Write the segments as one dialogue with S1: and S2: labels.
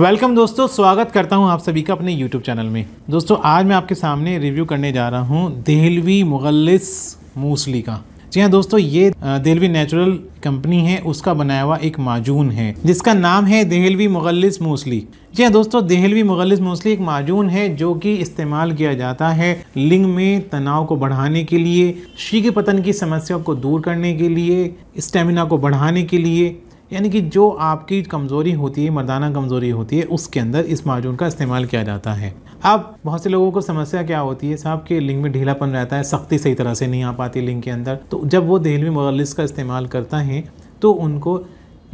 S1: welcome दोस्तों स्वागत करता हूं आप सभी का अपने यूट्यूब चैनल में दोस्तों आज मैं आपके सामने रिव्यू करने जा रहा हूं देहलवी मुगलिस मूसली का जी हाँ दोस्तों ये देहलवी नेचुरल कंपनी है उसका बनाया हुआ एक माजून है जिसका नाम है देहलवी मुगलिस मूसली जी हाँ दोस्तों देहलवी मुगलिस मूसली एक माजून है जो कि इस्तेमाल किया जाता है लिंग में तनाव को बढ़ाने के लिए शीघ्र पतन की समस्या को दूर करने के लिए स्टेमिना को बढ़ाने के लिए यानी कि जो आपकी कमज़ोरी होती है मर्दाना कमज़ोरी होती है उसके अंदर इस माजून का इस्तेमाल किया जाता है अब बहुत से लोगों को समस्या क्या होती है साहब के लिंग में ढीलापन रहता है सख्ती सही तरह से नहीं आ पाती लिंग के अंदर तो जब वो दहलवी मुगलिस का इस्तेमाल करता है तो उनको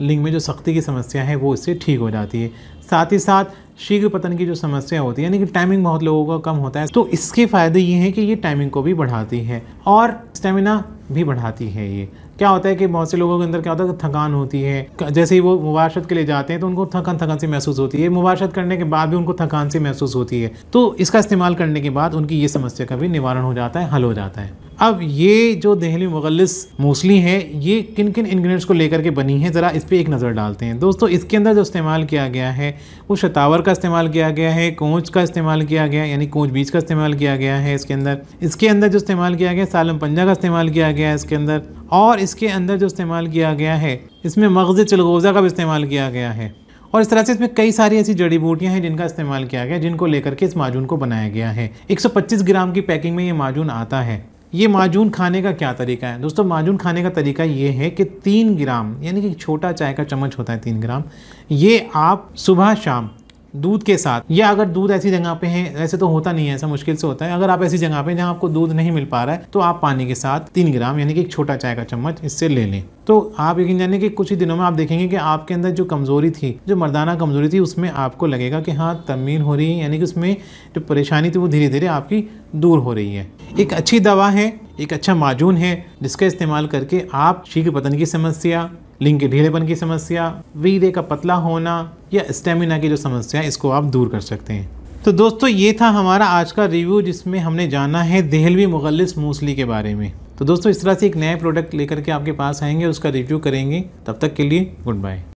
S1: लिंग में जो सख्ती की समस्या है वो इससे ठीक हो जाती है साथ ही साथ शीघ्र पतन की जो समस्या होती है यानी कि टाइमिंग बहुत लोगों का कम होता है तो इसके फ़ायदे ये हैं कि ये टाइमिंग को भी बढ़ाती है और स्टेमिना भी बढ़ाती है ये क्या होता है कि बहुत से लोगों के अंदर क्या होता है थकान होती है जैसे ही वो मुबाशत के लिए जाते हैं तो उनको थकान थकान सी महसूस होती है मुबाशत करने के बाद भी उनको थकान सी महसूस होती है तो इसका इस्तेमाल करने के बाद उनकी ये समस्या का भी निवारण हो जाता है हल हो जाता है अब ये जो दहली मुगलिस मोस्टली है ये किन किन इंग्रेडिएंट्स को लेकर के बनी है ज़रा इस पर एक नज़र डालते हैं दोस्तों इसके अंदर जो इस्तेमाल किया गया है वो शतावर का इस्तेमाल किया गया है कोच का इस्तेमाल किया गया यानी कोच बीज का इस्तेमाल किया गया है इसके अंदर इसके अंदर जो इस्तेमाल किया गया सालम पंजा का इस्तेमाल किया गया है इसके अंदर और इसके अंदर जो इस्तेमाल किया गया है इसमें मगज़ चिलगोज़ा का भी इस्तेमाल किया गया है और इस तरह से इसमें कई सारी ऐसी जड़ी बूटियां हैं जिनका इस्तेमाल किया गया जिनको लेकर के इस माजून को बनाया गया है 125 ग्राम की पैकिंग में ये माजून आता है ये माजून खाने का क्या तरीका है दोस्तों माजून खाने का तरीका ये है कि तीन ग्राम यानी कि छोटा चाय का चम्मच होता है तीन ग्राम ये आप सुबह शाम दूध के साथ या अगर दूध ऐसी जगह पे है ऐसे तो होता नहीं है ऐसा मुश्किल से होता है अगर आप ऐसी जगह पे जहाँ आपको दूध नहीं मिल पा रहा है तो आप पानी के साथ तीन ग्राम यानी कि एक छोटा चाय का चम्मच इससे ले लें तो आप यकीन जाने कि कुछ ही दिनों में आप देखेंगे कि आपके अंदर जो कमज़ोरी थी जो मर्दाना कमज़ोरी थी उसमें आपको लगेगा कि हाँ तमीन हो रही है यानी कि उसमें जो परेशानी थी वो धीरे धीरे आपकी दूर हो रही है एक अच्छी दवा है एक अच्छा माजून है जिसका इस्तेमाल करके आप शीघ्र पतन की समस्या लिंग के ढीलेपन की समस्या वीरे का पतला होना या स्टेमिना की जो समस्या है इसको आप दूर कर सकते हैं तो दोस्तों ये था हमारा आज का रिव्यू जिसमें हमने जाना है दहलवी मुगलिस मूसली के बारे में तो दोस्तों इस तरह से एक नया प्रोडक्ट लेकर के आपके पास आएंगे उसका रिव्यू करेंगे तब तक के लिए गुड बाय